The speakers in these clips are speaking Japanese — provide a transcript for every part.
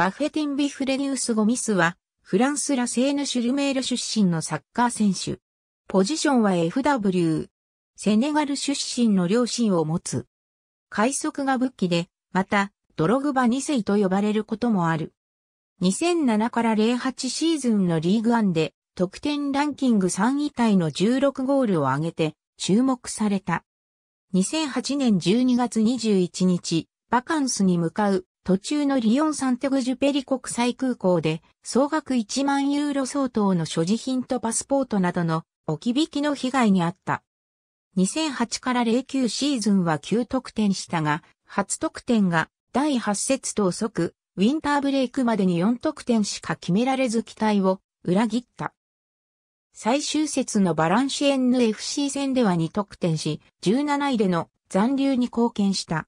バフェティンビフレニュウス・ゴミスは、フランスラセーヌ・シュルメール出身のサッカー選手。ポジションは FW。セネガル出身の両親を持つ。快速が武器で、また、ドログバ2世と呼ばれることもある。2007から08シーズンのリーグンで、得点ランキング3位タイの16ゴールを挙げて、注目された。2008年12月21日、バカンスに向かう途中のリヨン・サンテグジュペリ国際空港で、総額1万ユーロ相当の所持品とパスポートなどの置き引きの被害にあった。2008から09シーズンは9得点したが、初得点が第8節と遅く、ウィンターブレイクまでに4得点しか決められず期待を裏切った。最終節のバランシエンヌ FC 戦では2得点し、17位での残留に貢献した。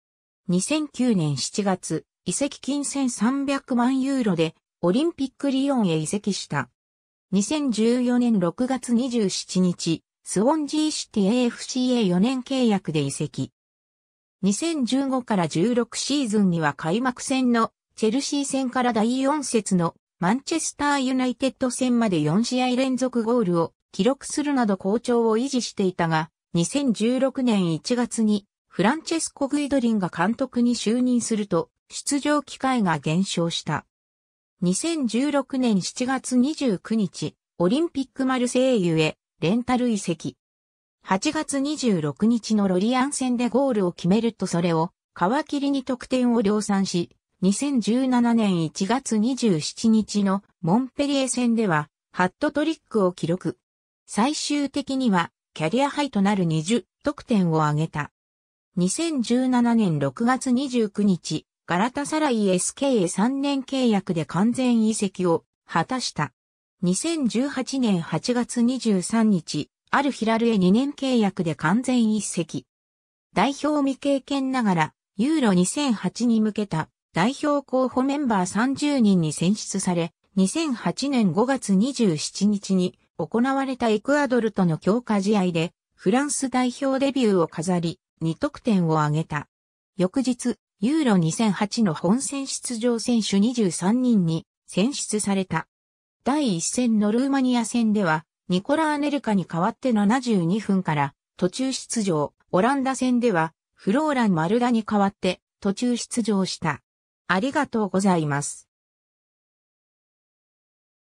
2009年7月、移籍金1300万ユーロでオリンピックリヨンへ移籍した。2014年6月27日、スウォンジーシティ AFCA 4年契約で移籍。2015から16シーズンには開幕戦のチェルシー戦から第4節のマンチェスターユナイテッド戦まで4試合連続ゴールを記録するなど好調を維持していたが、2016年1月にフランチェスコ・グイドリンが監督に就任すると、出場機会が減少した。2016年7月29日、オリンピックマルセイユへ、レンタル移籍。8月26日のロリアン戦でゴールを決めるとそれを、皮切りに得点を量産し、2017年1月27日のモンペリエ戦では、ハットトリックを記録。最終的には、キャリアハイとなる20得点を挙げた。2017年6月29日、ガラタサライ SK へ3年契約で完全移籍を果たした。2018年8月23日、アルヒラルへ2年契約で完全移籍。代表未経験ながら、ユーロ2008に向けた代表候補メンバー30人に選出され、2008年5月27日に行われたエクアドルとの強化試合で、フランス代表デビューを飾り、2得点を挙げた。翌日、ユーロ2008の本戦出場選手23人に選出された。第1戦のルーマニア戦では、ニコラ・アネルカに代わって72分から途中出場、オランダ戦では、フローラン・マルダに代わって途中出場した。ありがとうございます。